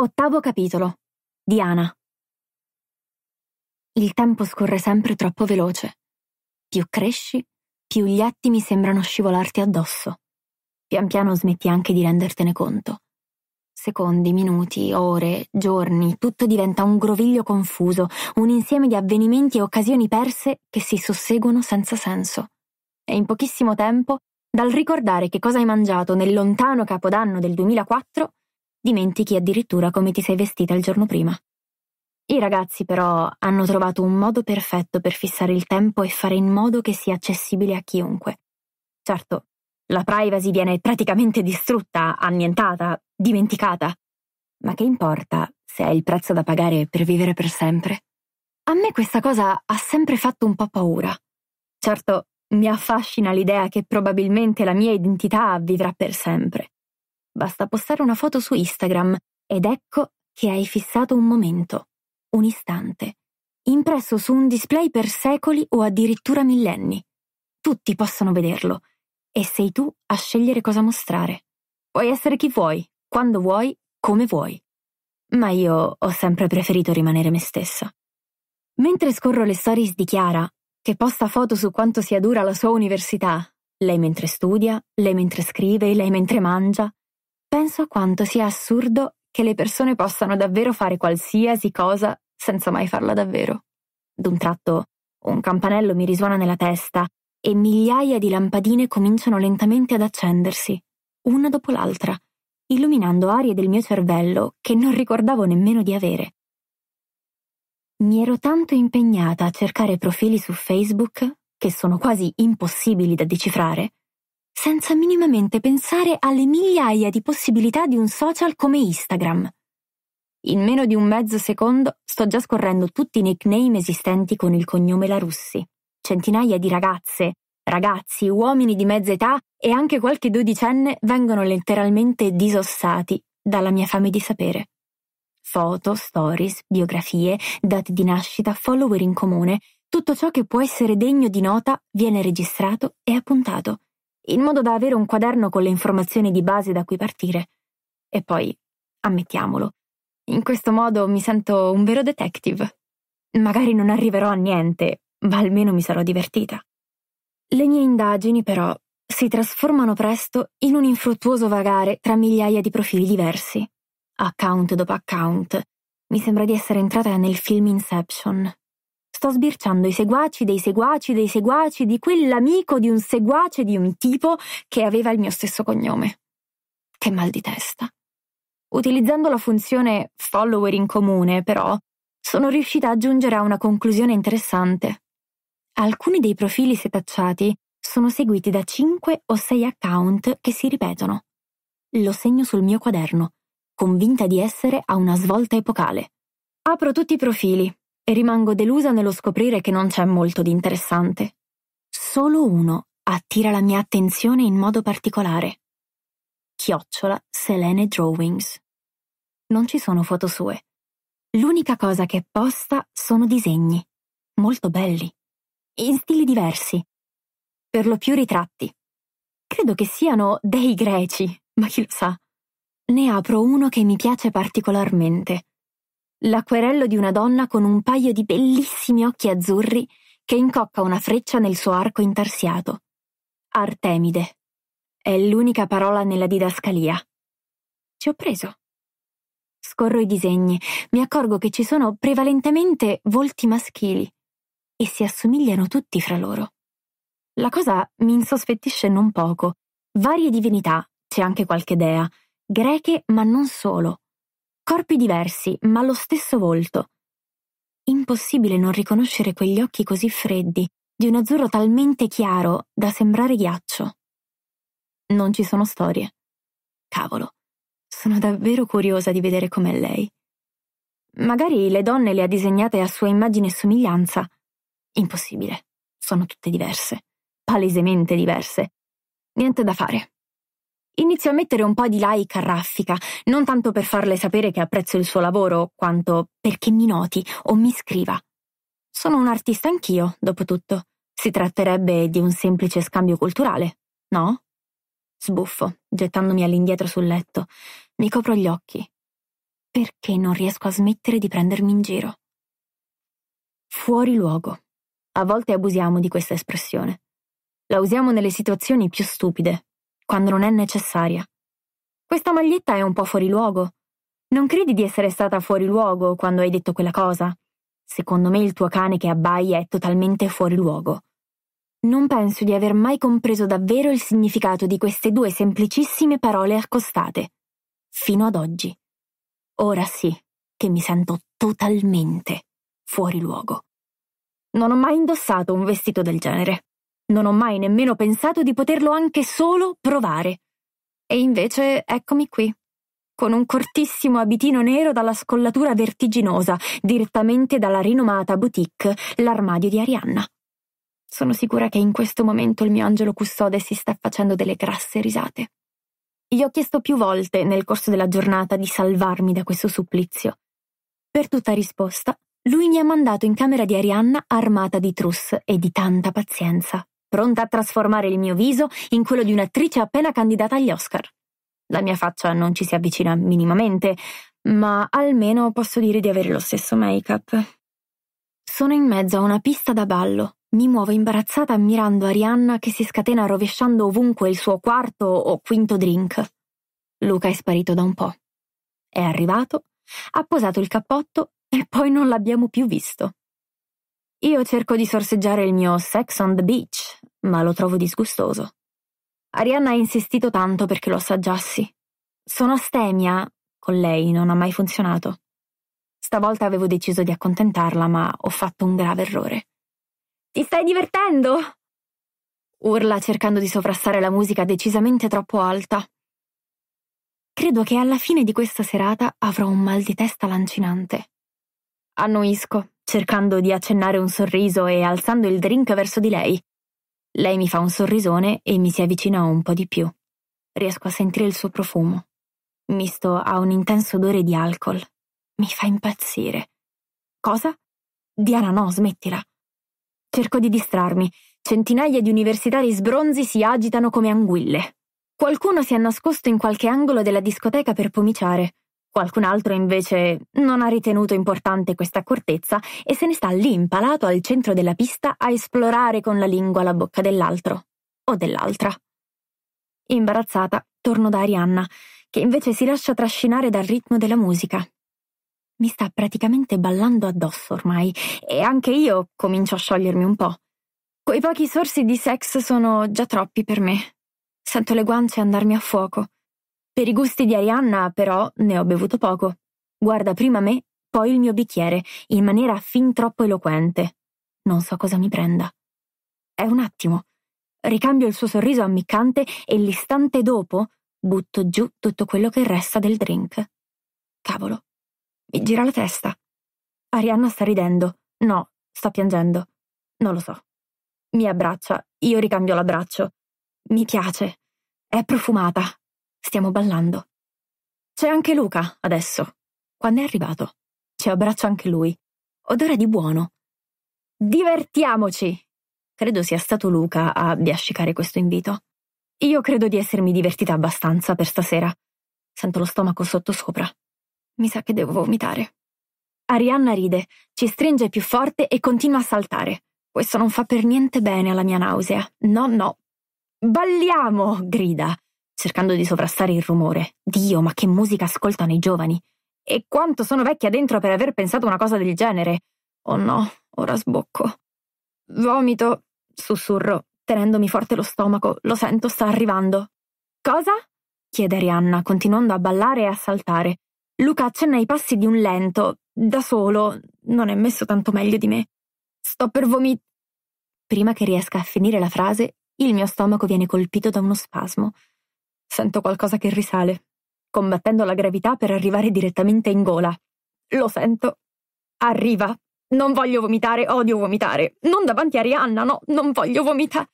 Ottavo capitolo. Diana. Il tempo scorre sempre troppo veloce. Più cresci, più gli attimi sembrano scivolarti addosso. Pian piano smetti anche di rendertene conto. Secondi, minuti, ore, giorni, tutto diventa un groviglio confuso, un insieme di avvenimenti e occasioni perse che si susseguono senza senso. E in pochissimo tempo, dal ricordare che cosa hai mangiato nel lontano capodanno del 2004, dimentichi addirittura come ti sei vestita il giorno prima. I ragazzi però hanno trovato un modo perfetto per fissare il tempo e fare in modo che sia accessibile a chiunque. Certo, la privacy viene praticamente distrutta, annientata, dimenticata. Ma che importa se è il prezzo da pagare per vivere per sempre? A me questa cosa ha sempre fatto un po' paura. Certo, mi affascina l'idea che probabilmente la mia identità vivrà per sempre basta postare una foto su Instagram ed ecco che hai fissato un momento, un istante, impresso su un display per secoli o addirittura millenni. Tutti possono vederlo e sei tu a scegliere cosa mostrare. Puoi essere chi vuoi, quando vuoi, come vuoi. Ma io ho sempre preferito rimanere me stessa. Mentre scorro le stories di Chiara, che posta foto su quanto sia dura la sua università, lei mentre studia, lei mentre scrive, lei mentre mangia, Penso a quanto sia assurdo che le persone possano davvero fare qualsiasi cosa senza mai farla davvero. D'un tratto un campanello mi risuona nella testa e migliaia di lampadine cominciano lentamente ad accendersi, una dopo l'altra, illuminando aree del mio cervello che non ricordavo nemmeno di avere. Mi ero tanto impegnata a cercare profili su Facebook, che sono quasi impossibili da decifrare, senza minimamente pensare alle migliaia di possibilità di un social come Instagram. In meno di un mezzo secondo sto già scorrendo tutti i nickname esistenti con il cognome La Russi. Centinaia di ragazze, ragazzi, uomini di mezza età e anche qualche dodicenne vengono letteralmente disossati dalla mia fame di sapere. Foto, stories, biografie, date di nascita, follower in comune, tutto ciò che può essere degno di nota viene registrato e appuntato in modo da avere un quaderno con le informazioni di base da cui partire. E poi, ammettiamolo, in questo modo mi sento un vero detective. Magari non arriverò a niente, ma almeno mi sarò divertita. Le mie indagini, però, si trasformano presto in un infruttuoso vagare tra migliaia di profili diversi. Account dopo account. Mi sembra di essere entrata nel film Inception. Sto sbirciando i seguaci dei seguaci dei seguaci di quell'amico di un seguace di un tipo che aveva il mio stesso cognome. Che mal di testa. Utilizzando la funzione follower in comune, però, sono riuscita a giungere a una conclusione interessante. Alcuni dei profili setacciati sono seguiti da 5 o 6 account che si ripetono. Lo segno sul mio quaderno, convinta di essere a una svolta epocale. Apro tutti i profili, e rimango delusa nello scoprire che non c'è molto di interessante. Solo uno attira la mia attenzione in modo particolare. Chiocciola Selene Drawings. Non ci sono foto sue. L'unica cosa che posta sono disegni, molto belli, in stili diversi, per lo più ritratti. Credo che siano dei greci, ma chi lo sa. Ne apro uno che mi piace particolarmente, l'acquerello di una donna con un paio di bellissimi occhi azzurri che incocca una freccia nel suo arco intarsiato. Artemide. È l'unica parola nella didascalia. Ci ho preso. Scorro i disegni, mi accorgo che ci sono prevalentemente volti maschili e si assomigliano tutti fra loro. La cosa mi insospettisce non poco. Varie divinità, c'è anche qualche dea, greche ma non solo, Corpi diversi, ma lo stesso volto. Impossibile non riconoscere quegli occhi così freddi, di un azzurro talmente chiaro da sembrare ghiaccio. Non ci sono storie. Cavolo, sono davvero curiosa di vedere com'è lei. Magari le donne le ha disegnate a sua immagine e somiglianza. Impossibile. Sono tutte diverse. Palesemente diverse. Niente da fare inizio a mettere un po' di like a Raffica, non tanto per farle sapere che apprezzo il suo lavoro, quanto perché mi noti o mi scriva. Sono un artista anch'io, dopo tutto. Si tratterebbe di un semplice scambio culturale, no? Sbuffo, gettandomi all'indietro sul letto. Mi copro gli occhi. Perché non riesco a smettere di prendermi in giro? Fuori luogo. A volte abusiamo di questa espressione. La usiamo nelle situazioni più stupide, quando non è necessaria. Questa maglietta è un po' fuori luogo. Non credi di essere stata fuori luogo quando hai detto quella cosa? Secondo me il tuo cane che abbaia è totalmente fuori luogo. Non penso di aver mai compreso davvero il significato di queste due semplicissime parole accostate. Fino ad oggi. Ora sì, che mi sento totalmente fuori luogo. Non ho mai indossato un vestito del genere. Non ho mai nemmeno pensato di poterlo anche solo provare. E invece eccomi qui, con un cortissimo abitino nero dalla scollatura vertiginosa, direttamente dalla rinomata boutique L'armadio di Arianna. Sono sicura che in questo momento il mio angelo custode si sta facendo delle grasse risate. Gli ho chiesto più volte nel corso della giornata di salvarmi da questo supplizio. Per tutta risposta, lui mi ha mandato in camera di Arianna armata di truss e di tanta pazienza pronta a trasformare il mio viso in quello di un'attrice appena candidata agli Oscar. La mia faccia non ci si avvicina minimamente, ma almeno posso dire di avere lo stesso make-up. Sono in mezzo a una pista da ballo. Mi muovo imbarazzata ammirando Arianna che si scatena rovesciando ovunque il suo quarto o quinto drink. Luca è sparito da un po'. È arrivato, ha posato il cappotto e poi non l'abbiamo più visto. Io cerco di sorseggiare il mio Sex on the Beach, ma lo trovo disgustoso. Arianna ha insistito tanto perché lo assaggiassi. Sono astemia, con lei non ha mai funzionato. Stavolta avevo deciso di accontentarla, ma ho fatto un grave errore. Ti stai divertendo? Urla cercando di sovrastare la musica decisamente troppo alta. Credo che alla fine di questa serata avrò un mal di testa lancinante. Annuisco, cercando di accennare un sorriso e alzando il drink verso di lei. Lei mi fa un sorrisone e mi si avvicina un po' di più. Riesco a sentire il suo profumo, misto a un intenso odore di alcol. Mi fa impazzire. Cosa? Diana, no, smettila. Cerco di distrarmi. Centinaia di universitari sbronzi si agitano come anguille. Qualcuno si è nascosto in qualche angolo della discoteca per pomiciare. Qualcun altro invece non ha ritenuto importante questa accortezza e se ne sta lì impalato al centro della pista a esplorare con la lingua la bocca dell'altro o dell'altra. Imbarazzata, torno da Arianna, che invece si lascia trascinare dal ritmo della musica. Mi sta praticamente ballando addosso ormai e anche io comincio a sciogliermi un po'. Quei pochi sorsi di sex sono già troppi per me. Sento le guance andarmi a fuoco. Per i gusti di Arianna, però, ne ho bevuto poco. Guarda prima me, poi il mio bicchiere, in maniera fin troppo eloquente. Non so cosa mi prenda. È un attimo. Ricambio il suo sorriso ammiccante e l'istante dopo butto giù tutto quello che resta del drink. Cavolo. Mi gira la testa. Arianna sta ridendo. No, sta piangendo. Non lo so. Mi abbraccia, io ricambio l'abbraccio. Mi piace. È profumata, Stiamo ballando. C'è anche Luca, adesso. Quando è arrivato. Ci abbraccia anche lui. Odora di buono. Divertiamoci! Credo sia stato Luca a biascicare questo invito. Io credo di essermi divertita abbastanza per stasera. Sento lo stomaco sottosopra. Mi sa che devo vomitare. Arianna ride, ci stringe più forte e continua a saltare. Questo non fa per niente bene alla mia nausea. No, no. Balliamo! grida cercando di sovrastare il rumore. Dio, ma che musica ascoltano i giovani! E quanto sono vecchia dentro per aver pensato una cosa del genere! Oh no, ora sbocco. Vomito, sussurro, tenendomi forte lo stomaco. Lo sento, sta arrivando. Cosa? chiede Arianna, continuando a ballare e a saltare. Luca accenna i passi di un lento, da solo, non è messo tanto meglio di me. Sto per vomitare. Prima che riesca a finire la frase, il mio stomaco viene colpito da uno spasmo. Sento qualcosa che risale, combattendo la gravità per arrivare direttamente in gola. Lo sento. Arriva. Non voglio vomitare, odio vomitare. Non davanti a Rihanna, no, non voglio vomitare.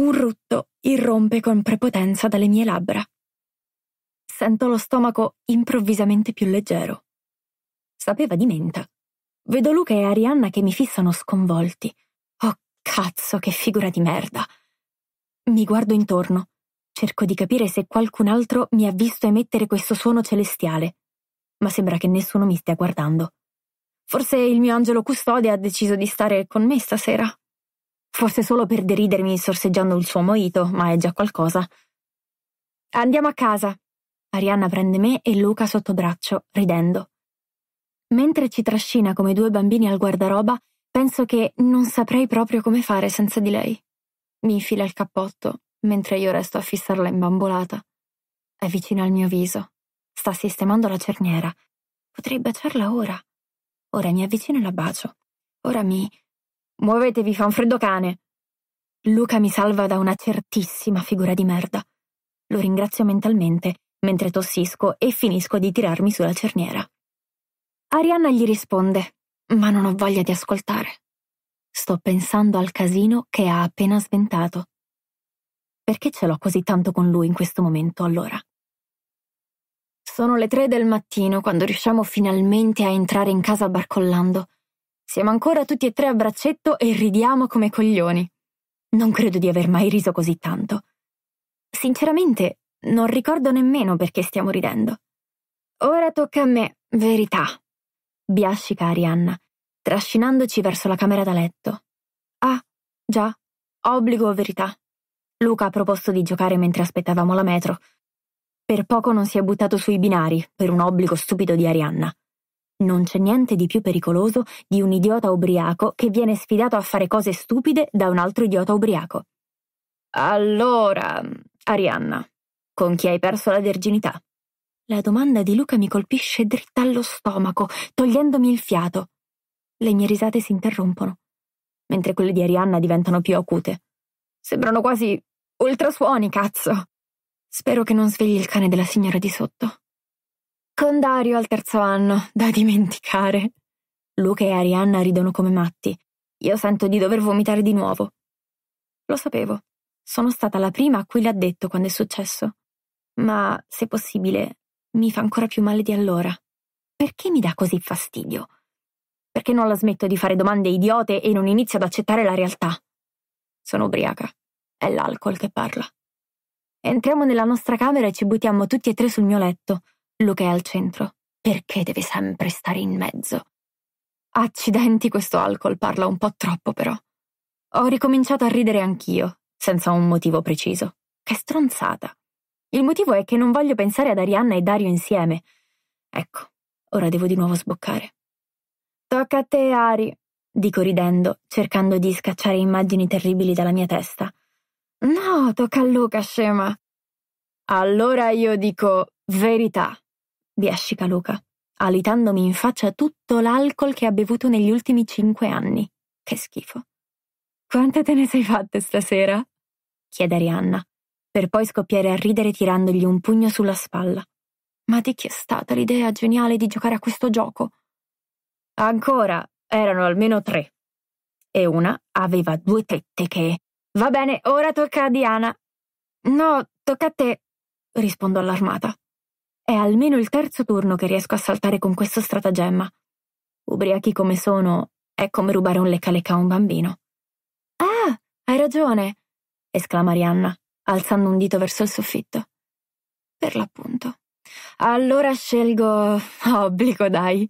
Un rutto irrompe con prepotenza dalle mie labbra. Sento lo stomaco improvvisamente più leggero. Sapeva di menta. Vedo Luca e Arianna che mi fissano sconvolti. Oh cazzo, che figura di merda. Mi guardo intorno. Cerco di capire se qualcun altro mi ha visto emettere questo suono celestiale, ma sembra che nessuno mi stia guardando. Forse il mio angelo custode ha deciso di stare con me stasera. Forse solo per deridermi sorseggiando il suo moito, ma è già qualcosa. Andiamo a casa. Arianna prende me e Luca sotto braccio, ridendo. Mentre ci trascina come due bambini al guardaroba, penso che non saprei proprio come fare senza di lei. Mi infila il cappotto, mentre io resto a fissarla imbambolata. È vicina al mio viso. Sta sistemando la cerniera. Potrei baciarla ora. Ora mi avvicino e la bacio. Ora mi... Muovetevi, fa un freddo cane! Luca mi salva da una certissima figura di merda. Lo ringrazio mentalmente, mentre tossisco e finisco di tirarmi sulla cerniera. Arianna gli risponde, ma non ho voglia di ascoltare. Sto pensando al casino che ha appena sventato. Perché ce l'ho così tanto con lui in questo momento, allora? Sono le tre del mattino quando riusciamo finalmente a entrare in casa barcollando. Siamo ancora tutti e tre a braccetto e ridiamo come coglioni. Non credo di aver mai riso così tanto. Sinceramente, non ricordo nemmeno perché stiamo ridendo. Ora tocca a me, verità. Biascica Arianna, trascinandoci verso la camera da letto. Ah, già, obbligo o verità. Luca ha proposto di giocare mentre aspettavamo la metro. Per poco non si è buttato sui binari, per un obbligo stupido di Arianna. Non c'è niente di più pericoloso di un idiota ubriaco che viene sfidato a fare cose stupide da un altro idiota ubriaco. Allora, Arianna, con chi hai perso la verginità? La domanda di Luca mi colpisce dritta allo stomaco, togliendomi il fiato. Le mie risate si interrompono, mentre quelle di Arianna diventano più acute. Sembrano quasi Ultrasuoni, cazzo! Spero che non svegli il cane della signora di sotto. Con Dario al terzo anno, da dimenticare. Luca e Arianna ridono come matti. Io sento di dover vomitare di nuovo. Lo sapevo. Sono stata la prima a cui l'ha detto quando è successo. Ma, se possibile, mi fa ancora più male di allora. Perché mi dà così fastidio? Perché non la smetto di fare domande idiote e non inizio ad accettare la realtà? Sono ubriaca. È l'alcol che parla. Entriamo nella nostra camera e ci buttiamo tutti e tre sul mio letto. Luca è al centro. Perché deve sempre stare in mezzo? Accidenti, questo alcol parla un po' troppo però. Ho ricominciato a ridere anch'io, senza un motivo preciso. Che stronzata. Il motivo è che non voglio pensare ad Arianna e Dario insieme. Ecco, ora devo di nuovo sboccare. Tocca a te, Ari, dico ridendo, cercando di scacciare immagini terribili dalla mia testa. No, tocca a Luca, scema. Allora io dico verità, biascica Luca, alitandomi in faccia tutto l'alcol che ha bevuto negli ultimi cinque anni. Che schifo. Quante te ne sei fatte stasera? chiede Arianna, per poi scoppiare a ridere tirandogli un pugno sulla spalla. Ma di chi è stata l'idea geniale di giocare a questo gioco? Ancora erano almeno tre. E una aveva due tette che Va bene, ora tocca a Diana. No, tocca a te, rispondo allarmata. È almeno il terzo turno che riesco a saltare con questo stratagemma. Ubriachi come sono, è come rubare un lecca-lecca a un bambino. Ah, hai ragione, esclama Arianna, alzando un dito verso il soffitto. Per l'appunto. Allora scelgo obbligo, dai.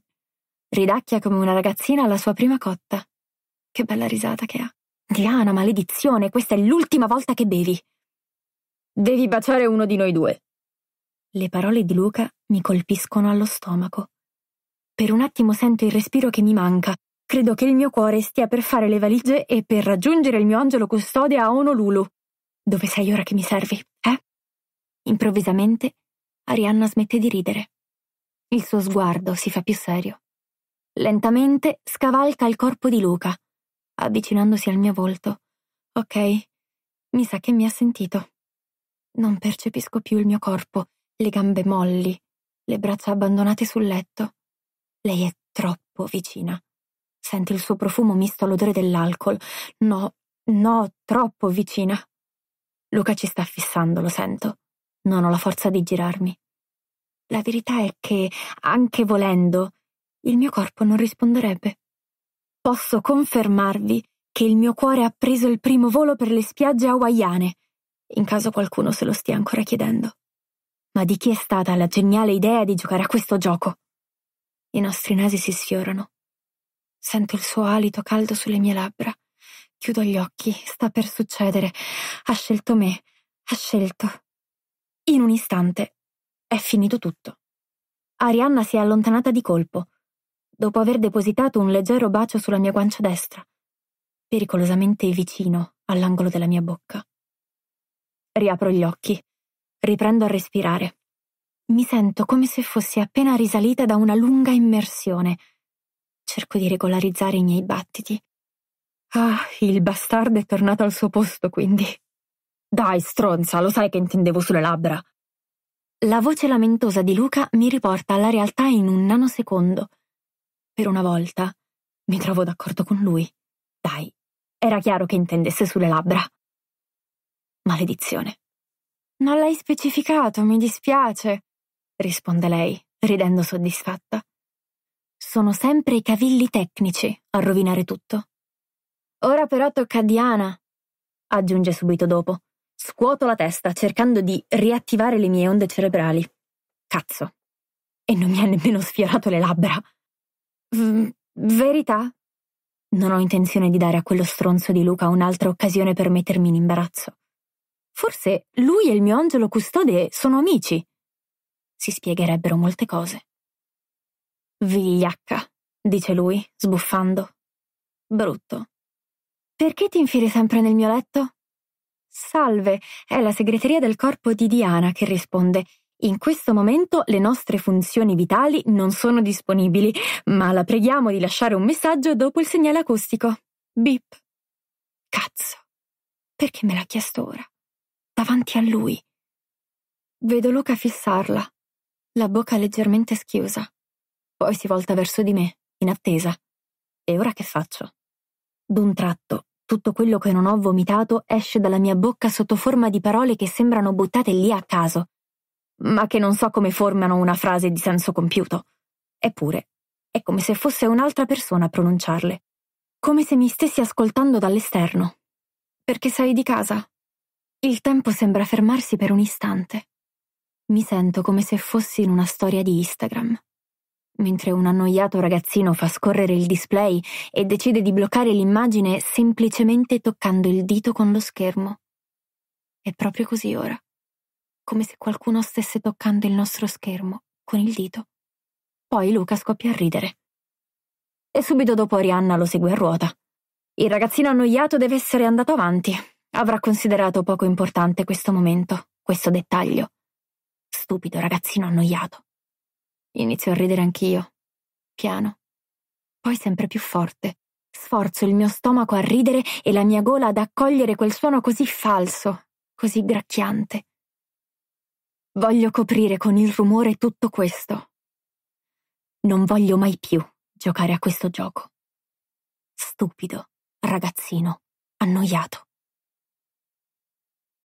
Ridacchia come una ragazzina alla sua prima cotta. Che bella risata che ha. Diana, maledizione, questa è l'ultima volta che bevi. Devi baciare uno di noi due. Le parole di Luca mi colpiscono allo stomaco. Per un attimo sento il respiro che mi manca. Credo che il mio cuore stia per fare le valigie e per raggiungere il mio angelo custode a Honolulu. Dove sei ora che mi servi, eh? Improvvisamente Arianna smette di ridere. Il suo sguardo si fa più serio. Lentamente scavalca il corpo di Luca avvicinandosi al mio volto. Ok, mi sa che mi ha sentito. Non percepisco più il mio corpo, le gambe molli, le braccia abbandonate sul letto. Lei è troppo vicina. Sento il suo profumo misto all'odore dell'alcol. No, no, troppo vicina. Luca ci sta fissando, lo sento. Non ho la forza di girarmi. La verità è che, anche volendo, il mio corpo non risponderebbe. Posso confermarvi che il mio cuore ha preso il primo volo per le spiagge hawaiane, in caso qualcuno se lo stia ancora chiedendo. Ma di chi è stata la geniale idea di giocare a questo gioco? I nostri nasi si sfiorano. Sento il suo alito caldo sulle mie labbra. Chiudo gli occhi, sta per succedere. Ha scelto me, ha scelto. In un istante è finito tutto. Arianna si è allontanata di colpo, dopo aver depositato un leggero bacio sulla mia guancia destra, pericolosamente vicino all'angolo della mia bocca. Riapro gli occhi, riprendo a respirare. Mi sento come se fossi appena risalita da una lunga immersione. Cerco di regolarizzare i miei battiti. Ah, il bastardo è tornato al suo posto, quindi. Dai, stronza, lo sai che intendevo sulle labbra. La voce lamentosa di Luca mi riporta alla realtà in un nanosecondo. Per una volta mi trovo d'accordo con lui. Dai, era chiaro che intendesse sulle labbra. Maledizione. Non l'hai specificato, mi dispiace, risponde lei, ridendo soddisfatta. Sono sempre i cavilli tecnici a rovinare tutto. Ora però tocca a Diana, aggiunge subito dopo. Scuoto la testa cercando di riattivare le mie onde cerebrali. Cazzo. E non mi ha nemmeno sfiorato le labbra verità? Non ho intenzione di dare a quello stronzo di Luca un'altra occasione per mettermi in imbarazzo. Forse lui e il mio angelo custode sono amici. Si spiegherebbero molte cose. Vigliacca, dice lui, sbuffando. Brutto. Perché ti infili sempre nel mio letto? Salve, è la segreteria del corpo di Diana che risponde in questo momento le nostre funzioni vitali non sono disponibili, ma la preghiamo di lasciare un messaggio dopo il segnale acustico. Bip. Cazzo. Perché me l'ha chiesto ora? Davanti a lui. Vedo Luca fissarla, la bocca leggermente schiusa. Poi si volta verso di me, in attesa. E ora che faccio? D'un tratto, tutto quello che non ho vomitato esce dalla mia bocca sotto forma di parole che sembrano buttate lì a caso ma che non so come formano una frase di senso compiuto. Eppure, è come se fosse un'altra persona a pronunciarle, come se mi stessi ascoltando dall'esterno. Perché sei di casa? Il tempo sembra fermarsi per un istante. Mi sento come se fossi in una storia di Instagram. Mentre un annoiato ragazzino fa scorrere il display e decide di bloccare l'immagine semplicemente toccando il dito con lo schermo. È proprio così ora come se qualcuno stesse toccando il nostro schermo con il dito. Poi Luca scoppia a ridere. E subito dopo Arianna lo segue a ruota. Il ragazzino annoiato deve essere andato avanti. Avrà considerato poco importante questo momento, questo dettaglio. Stupido ragazzino annoiato. Inizio a ridere anch'io, piano, poi sempre più forte. Sforzo il mio stomaco a ridere e la mia gola ad accogliere quel suono così falso, così gracchiante. Voglio coprire con il rumore tutto questo. Non voglio mai più giocare a questo gioco. Stupido, ragazzino, annoiato.